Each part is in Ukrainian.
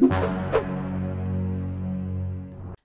you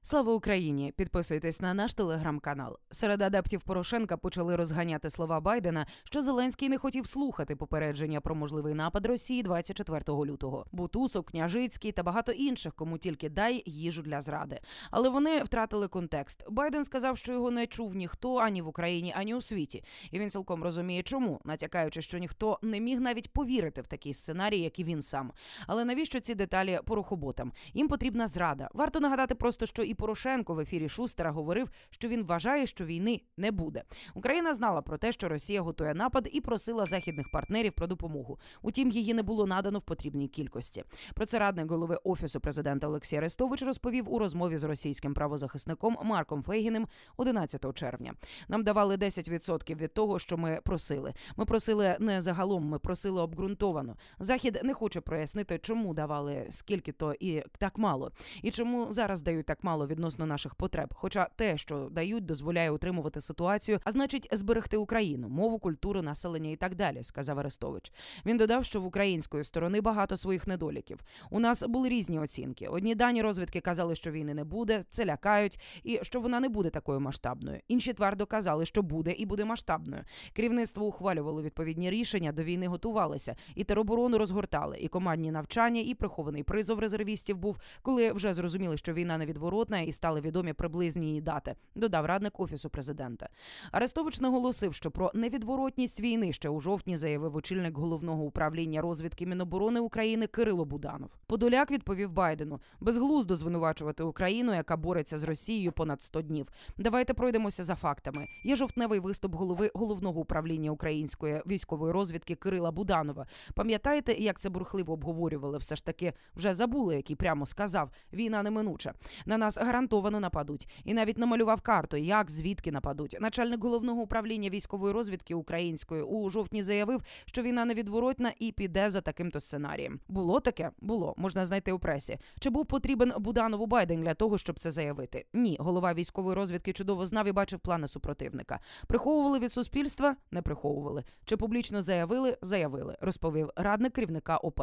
Слава Україні! Підписуйтесь на наш телеграм-канал. Серед адаптів Порошенка почали розганяти слова Байдена, що Зеленський не хотів слухати попередження про можливий напад Росії 24 лютого. Бутусок, княжицький та багато інших, кому тільки дай їжу для зради. Але вони втратили контекст. Байден сказав, що його не чув ніхто ані в Україні, ані у світі. І він цілком розуміє, чому натякаючи, що ніхто не міг навіть повірити в такий сценарій, як і він сам. Але навіщо ці деталі порохоботам? Їм потрібна зрада. Варто нагадати просто, що і. Порошенко в ефірі Шустера говорив, що він вважає, що війни не буде. Україна знала про те, що Росія готує напад і просила західних партнерів про допомогу. Утім, її не було надано в потрібній кількості. Про це радник голови офісу президента Олексій Арестович розповів у розмові з російським правозахисником Марком Фейгіним 11 червня. Нам давали 10% від того, що ми просили. Ми просили не загалом, ми просили обґрунтовано. Захід не хоче прояснити, чому давали скільки то і так мало, і чому зараз дають так мало відносно наших потреб. Хоча те, що дають, дозволяє утримувати ситуацію, а значить, зберегти Україну, мову, культуру, населення і так далі, сказав Арестович. Він додав, що в української сторони багато своїх недоліків. У нас були різні оцінки. Одні дані розвідки казали, що війни не буде, це лякають, і що вона не буде такою масштабною. Інші твердо казали, що буде і буде масштабною. Керівництво ухвалювало відповідні рішення, до війни готувалися, і тероборону розгортали, і командні навчання, і прихований призов резервістів був, коли вже зрозуміли, що війна невідворотна. Україна і стали відомі приблизні її дати. Додав радник офісу президента. Арестович наголосив, що про невідворотність війни ще у жовтні заявив очільник головного управління розвідки Міноборони України Кирило Буданов. Подоляк відповів Байдену: безглуздо звинувачувати Україну, яка бореться з Росією понад 100 днів. Давайте пройдемося за фактами. Є жовтневий виступ голови головного управління української військової розвідки Кирила Буданова. Пам'ятаєте, як це бурхливо обговорювали? Все ж таки вже забули, який прямо сказав: війна неминуча. На нас гарантовано нападуть. І навіть намалював карту, як звідки нападуть. Начальник головного управління військової розвідки української у жовтні заявив, що війна невідворотна і піде за таким то сценарієм. Було таке, було можна знайти у пресі. Чи був потрібен Буданову Байден для того, щоб це заявити? Ні, голова військової розвідки чудово знав і бачив плани супротивника. Приховували від суспільства, не приховували. Чи публічно заявили? Заявили, розповів радник керівника ОП.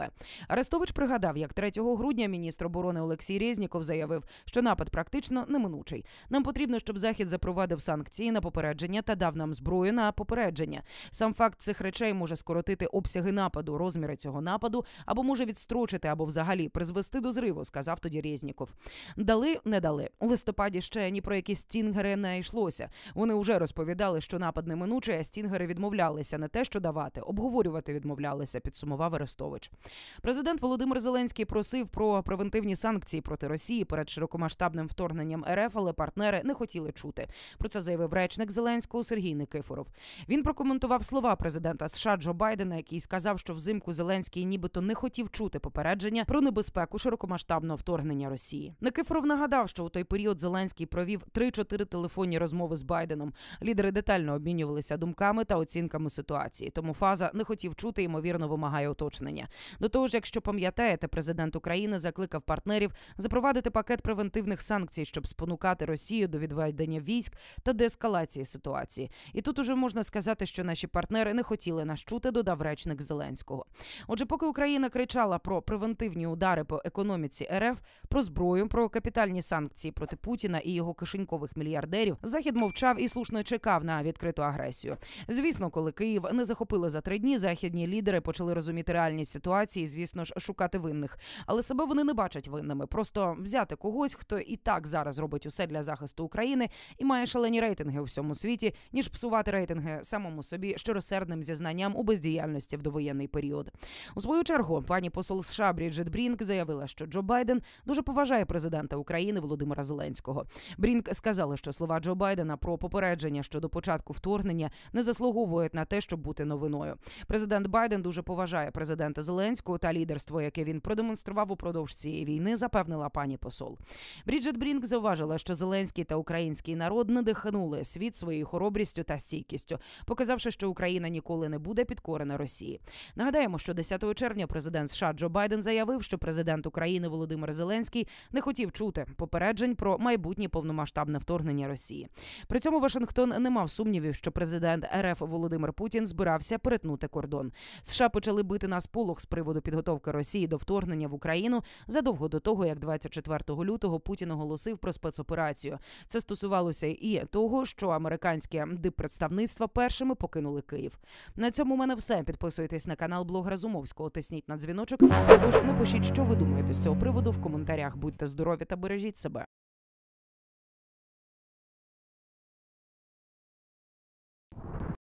Арестович пригадав, як 3 грудня міністр оборони Олексій Резніков заявив, що напад виход практично неминучий. Нам потрібно, щоб захід запровадив санкції на попередження та дав нам зброю на попередження. Сам факт цих речей може скоротити обсяги нападу, розміри цього нападу, або може відстрочити, або взагалі призвести до зриву, сказав тоді Резніков. Дали, не дали у листопаді. Ще ні про які стінгери не йшлося. Вони вже розповідали, що напад неминучий, а стінгери відмовлялися не те, що давати, обговорювати відмовлялися. Підсумував Арестович. Президент Володимир Зеленський просив про превентивні санкції проти Росії перед широкомасштабним повномасштабним вторгненням РФ, але партнери не хотіли чути. Про це заявив речник Зеленського Сергій Никифоров. Він прокоментував слова президента США Джо Байдена, який сказав, що взимку Зеленський нібито не хотів чути попередження про небезпеку широкомасштабного вторгнення Росії. Никифоров нагадав, що у той період Зеленський провів 3-4 телефонні розмови з Байденом. Лідери детально обмінювалися думками та оцінками ситуації. Тому фаза не хотів чути, ймовірно, вимагає уточнення. До того ж, якщо пам'ятаєте, президент України закликав партнерів запровадити пакет превентивних санкцій, щоб спонукати Росію до відведення військ та деескалації ситуації. І тут уже можна сказати, що наші партнери не хотіли нас чути, додав речник Зеленського. Отже, поки Україна кричала про превентивні удари по економіці РФ, про зброю, про капітальні санкції проти Путіна і його кишенькових мільярдерів, захід мовчав і слушно чекав на відкриту агресію. Звісно, коли Київ не захопили за три дні, західні лідери почали розуміти реальність ситуації, звісно ж, шукати винних, але себе вони не бачать винними. Просто взяти когось, хто і так зараз робить усе для захисту України і має шалені рейтинги у всьому світі, ніж псувати рейтинги самому собі щиросердним зізнанням у бездіяльності в довоєнний період. У свою чергу пані посол США Бріджит Брінк заявила, що Джо Байден дуже поважає президента України Володимира Зеленського. Брінк сказала, що слова Джо Байдена про попередження щодо початку вторгнення не заслуговують на те, щоб бути новиною. Президент Байден дуже поважає президента Зеленського та лідерство, яке він продемонстрував упродовж цієї війни, запевнила пані посол. Брідж. Бріджит Брінк зауважила, що Зеленський та український народ надихнули світ своєю хоробрістю та стійкістю, показавши, що Україна ніколи не буде підкорена Росії. Нагадаємо, що 10 червня президент США Джо Байден заявив, що президент України Володимир Зеленський не хотів чути попереджень про майбутнє повномасштабне вторгнення Росії. При цьому Вашингтон не мав сумнівів, що президент РФ Володимир Путін збирався перетнути кордон. США почали бити на сполох з приводу підготовки Росії до вторгнення в Україну задовго до того, як 24 лютого Путін оголосив про спецоперацію. Це стосувалося і того, що американське диппредставництво першими покинули Київ. На цьому в мене все. Підписуйтесь на канал Блог Разумовського, тисніть на дзвіночок. Також напишіть, що ви думаєте з цього приводу в коментарях. Будьте здорові та бережіть себе.